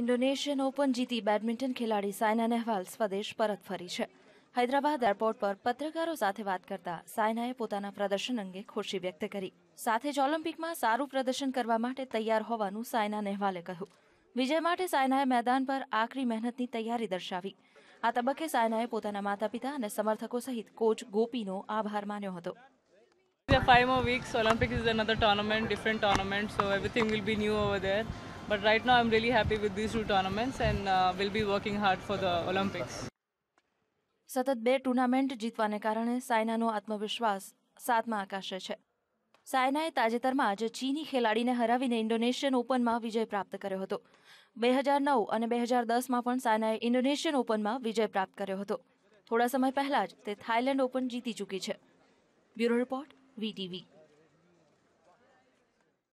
Indonesian open જીતી badminton ખેલાડી સાયના નહેવાલ સ્વદેશ પરત ફરી છે હૈદરાબાદ એરપોર્ટ પર પત્રકારો સાથે વાત કરતા સાયનાએ પોતાના પ્રદર્શન અંગે ખુશી વ્યક્ત કરી સાથે જ ઓલિમ્પિકમાં સારું પ્રદર્શન કરવા માટે તૈયાર હોવાનું સાયના નહેવાલે કહ્યું વિજય માટે સાયનાએ મેદાન પર આકરી મહેનતની તૈયારી દર્શાવી આ તબક્કે સાયનાએ પોતાના માતા પિતા અને સમર્થકો સહિત કોચ ગોપીનો આભાર માન્યો હતો five more weeks olympics is another tournament different tournament so everything will be new over there But right now, I'm really happy with these two tournaments and uh, will be working hard for the Olympics. સતત બે tournament જીતવાને કારણે સાયનાનો આત્મવિશ્વાસ સાતમા આકાશે છે સાયનાએ તાજેતરમાં જ ચીની ખેલાડીને હરાવીને ઇન્ડોનેશિયન ઓપનમાં વિજય પ્રાપ્ત કર્યો હતો બે હજાર નવ અને બે હજાર દસમાં પણ સાયનાએ ઇન્ડોનેશિયન ઓપનમાં વિજય પ્રાપ્ત કર્યો હતો થોડા સમય પહેલાં જ તે થાઇલેન્ડ ઓપન જીતી ચૂકી છે બ્યુરો રિપોર્ટ વીટીવી